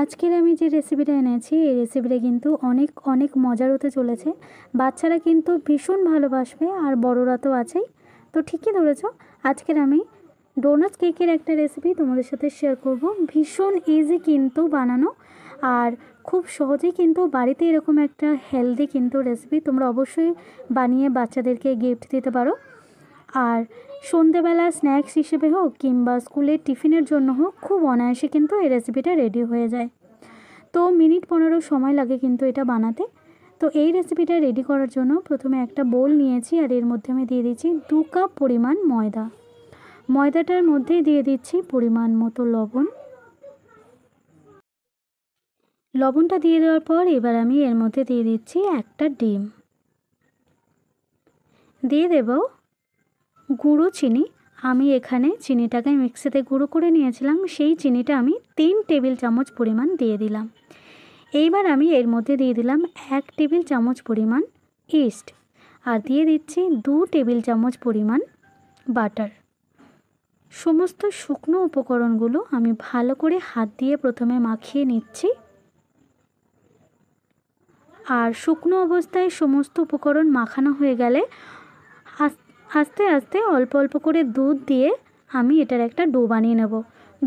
আজকের আমি যে রেসিপিটা এনেছি এই রেসিপিটা কিন্তু অনেক অনেক মজার হতে চলেছে বাচ্চারা কিন্তু ভীষণ ভালোবাসবে আর বড়রা তো আছেই তো ঠিকই ধরেছ আজকের আমি ডোনাট কেকের একটা রেসিপি তোমাদের সাথে শেয়ার করব ভীষণ ইজি কিন্তু বানানো আর খুব সহজেই কিন্তু বাড়িতে এরকম একটা হেলদি কিন্তু রেসিপি তোমরা অবশ্যই বানিয়ে বাচ্চাদেরকে গিফট দিতে পারো আর সন্ধেবেলা স্ন্যাক্স হিসেবে হোক কিংবা স্কুলের টিফিনের জন্য হোক খুব অনায়াসে কিন্তু এই রেসিপিটা রেডি হয়ে যায় তো মিনিট পনেরো সময় লাগে কিন্তু এটা বানাতে তো এই রেসিপিটা রেডি করার জন্য প্রথমে একটা বোল নিয়েছি আর এর মধ্যে আমি দিয়ে দিচ্ছি দু কাপ পরিমাণ ময়দা ময়দাটার মধ্যে দিয়ে দিচ্ছি পরিমাণ মতো লবণ লবণটা দিয়ে দেওয়ার পর এবার আমি এর মধ্যে দিয়ে দিচ্ছি একটা ডিম দিয়ে দেবো গুঁড়ো চিনি আমি এখানে চিনিটাকে মিক্সিতে গুঁড়ো করে নিয়েছিলাম সেই চিনিটা আমি তিন টেবিল চামচ পরিমাণ দিয়ে দিলাম এইবার আমি এর মধ্যে দিয়ে দিলাম এক টেবিল চামচ পরিমাণ ইস্ট আর দিয়ে দিচ্ছি দু টেবিল চামচ পরিমাণ বাটার সমস্ত শুকনো উপকরণগুলো আমি ভালো করে হাত দিয়ে প্রথমে মাখিয়ে নিচ্ছি আর শুকনো অবস্থায় সমস্ত উপকরণ মাখানো হয়ে গেলে আস্তে আস্তে আস্তে অল্প অল্প করে দুধ দিয়ে আমি এটার একটা ডো বানিয়ে নেব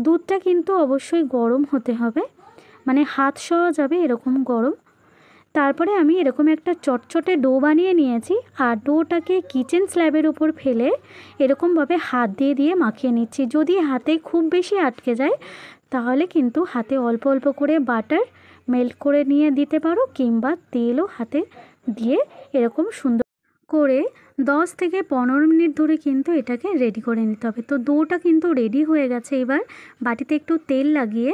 দুধটা কিন্তু অবশ্যই গরম হতে হবে মানে হাত সওয়া যাবে এরকম গরম তারপরে আমি এরকম একটা চটচটে ডো বানিয়ে নিয়েছি আর ডোটাকে কিচেন স্ল্যাবের উপর ফেলে এরকমভাবে হাত দিয়ে দিয়ে মাখিয়ে নিচ্ছি যদি হাতে খুব বেশি আটকে যায় তাহলে কিন্তু হাতে অল্প অল্প করে বাটার মেল্ট করে নিয়ে দিতে পারো কিংবা তেলও হাতে দিয়ে এরকম সুন্দর করে দশ থেকে পনেরো মিনিট ধরে কিন্তু এটাকে রেডি করে নিতে হবে তো ডোটা কিন্তু রেডি হয়ে গেছে এবার বাটিতে একটু তেল লাগিয়ে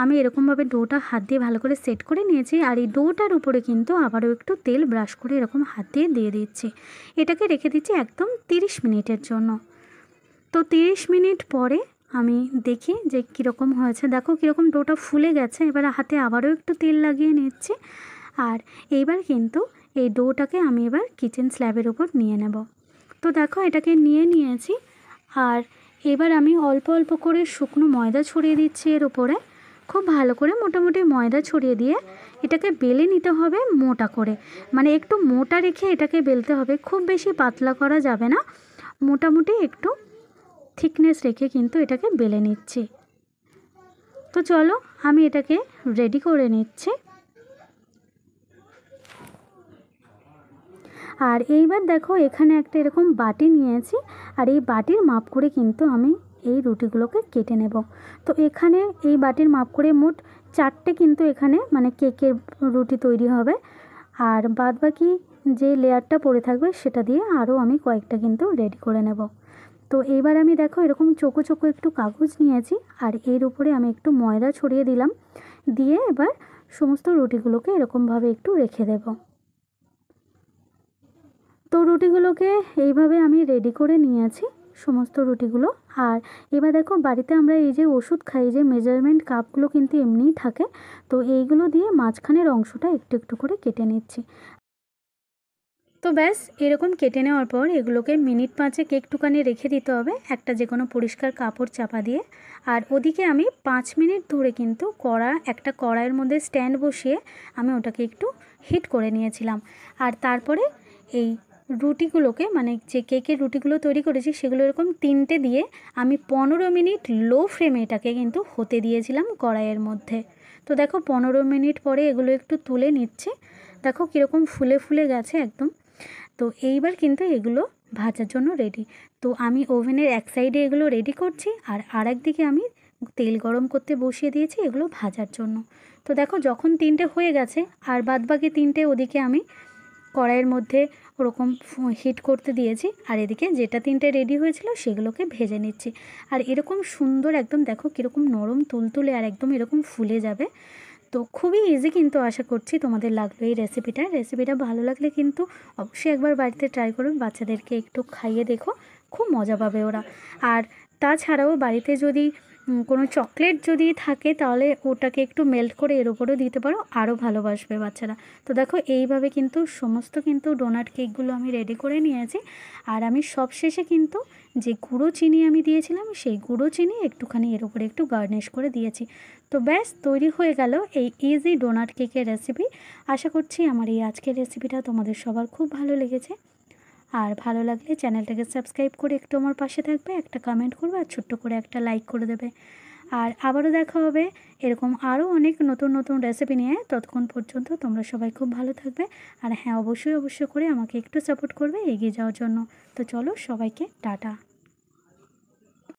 আমি এরকমভাবে ডোটা হাত দিয়ে ভালো করে সেট করে নিয়েছি আর এই ডোটার উপরে কিন্তু আবারও একটু তেল ব্রাশ করে এরকম হাত দিয়ে দিয়ে দিচ্ছি এটাকে রেখে দিচ্ছি একদম তিরিশ মিনিটের জন্য তো তিরিশ মিনিট পরে আমি দেখি যে কীরকম হয়েছে দেখো কীরকম ডোটা ফুলে গেছে এবার হাতে আবারও একটু তেল লাগিয়ে নিচ্ছে আর এইবার কিন্তু এই ডোটাকে আমি এবার কিচেন স্ল্যাবের ওপর নিয়ে নেব তো দেখো এটাকে নিয়ে নিয়েছি আর এবার আমি অল্প অল্প করে শুকনো ময়দা ছড়িয়ে দিচ্ছি এর ওপরে খুব ভালো করে মোটামুটি ময়দা ছড়িয়ে দিয়ে এটাকে বেলে নিতে হবে মোটা করে মানে একটু মোটা রেখে এটাকে বেলতে হবে খুব বেশি পাতলা করা যাবে না মোটামুটি একটু থিকনেস রেখে কিন্তু এটাকে বেলে নিচ্ছি তো চলো আমি এটাকে রেডি করে নিচ্ছি আর এইবার দেখো এখানে একটা এরকম বাটি নিয়েছি আর এই বাটির মাপ করে কিন্তু আমি এই রুটিগুলোকে কেটে নেব তো এখানে এই বাটির মাপ করে মোট চারটে কিন্তু এখানে মানে কেকের রুটি তৈরি হবে আর বাদ বাকি যে লেয়ারটা পড়ে থাকবে সেটা দিয়ে আরও আমি কয়েকটা কিন্তু রেডি করে নেব তো এইবার আমি দেখো এরকম চোখো চোখো একটু কাগজ নিয়েছি আর এর উপরে আমি একটু ময়দা ছড়িয়ে দিলাম দিয়ে এবার সমস্ত রুটিগুলোকে এরকমভাবে একটু রেখে দেবো তো রুটিগুলোকে এইভাবে আমি রেডি করে নিয়েছি সমস্ত রুটিগুলো আর এবার দেখো বাড়িতে আমরা এই যে ওষুধ খাই যে মেজারমেন্ট কাপগুলো কিন্তু এমনিই থাকে তো এইগুলো দিয়ে মাঝখানের অংশটা একটু একটু করে কেটে নিচ্ছি তো ব্যাস এরকম কেটে নেওয়ার পর এগুলোকে মিনিট কেক একটুখানি রেখে দিতে হবে একটা যে কোনো পরিষ্কার কাপড় চাপা দিয়ে আর ওদিকে আমি পাঁচ মিনিট ধরে কিন্তু কড়া একটা কড়াইয়ের মধ্যে স্ট্যান্ড বসিয়ে আমি ওটাকে একটু হিট করে নিয়েছিলাম আর তারপরে এই রুটিগুলোকে মানে যে কেকের রুটিগুলো তৈরি করেছি সেগুলো এরকম তিনটে দিয়ে আমি পনেরো মিনিট লো ফ্লেমে এটাকে কিন্তু হতে দিয়েছিলাম কড়াইয়ের মধ্যে তো দেখো পনেরো মিনিট পরে এগুলো একটু তুলে নিচ্ছে দেখো কীরকম ফুলে ফুলে গেছে একদম তো এইবার কিন্তু এগুলো ভাজার জন্য রেডি তো আমি ওভেনের এক সাইডে এগুলো রেডি করছি আর আর দিকে আমি তেল গরম করতে বসিয়ে দিয়েছি এগুলো ভাজার জন্য তো দেখো যখন তিনটে হয়ে গেছে আর বাদবাকি তিনটে ওদিকে আমি কড়াইয়ের মধ্যে ওরকম হিট করতে দিয়েছি আর এদিকে যেটা তিনটে রেডি হয়েছিল সেগুলোকে ভেজে নিচ্ছি আর এরকম সুন্দর একদম দেখো কীরকম নরম তুলতুলে আর একদম এরকম ফুলে যাবে তো খুবই ইজি কিন্তু আশা করছি তোমাদের লাগবে এই রেসিপিটা রেসিপিটা ভালো লাগলে কিন্তু অবশ্যই একবার বাড়িতে ট্রাই করুন বাচ্চাদেরকে একটু খাইয়ে দেখো খুব মজা পাবে ওরা আর তাছাড়াও বাড়িতে যদি কোনো চকলেট যদি থাকে তাহলে ওটাকে একটু মেল্ট করে এর উপরেও দিতে পারো আরও ভালোবাসবে বাচ্চারা তো দেখো এইভাবে কিন্তু সমস্ত কিন্তু ডোনাট কেকগুলো আমি রেডি করে নিয়েছি আর আমি সবশেষে কিন্তু যে গুঁড়ো চিনি আমি দিয়েছিলাম সেই গুঁড়ো চিনি একটুখানি এর উপরে একটু গার্নিশ করে দিয়েছি তো ব্যাস তৈরি হয়ে গেল এই ইজি ডোনাট কেকের রেসিপি আশা করছি আমার এই আজকের রেসিপিটা তোমাদের সবার খুব ভালো লেগেছে আর ভালো লাগলে চ্যানেলটাকে সাবস্ক্রাইব করে একটু আমার পাশে থাকবে একটা কমেন্ট করবে আর ছোট্ট করে একটা লাইক করে দেবে আর আবারও দেখা হবে এরকম আরও অনেক নতুন নতুন রেসিপি নিয়ে ততক্ষণ পর্যন্ত তোমরা সবাই খুব ভালো থাকবে আর হ্যাঁ অবশ্যই অবশ্যই করে আমাকে একটু সাপোর্ট করবে এগিয়ে যাওয়ার জন্য তো চলো সবাইকে টাটা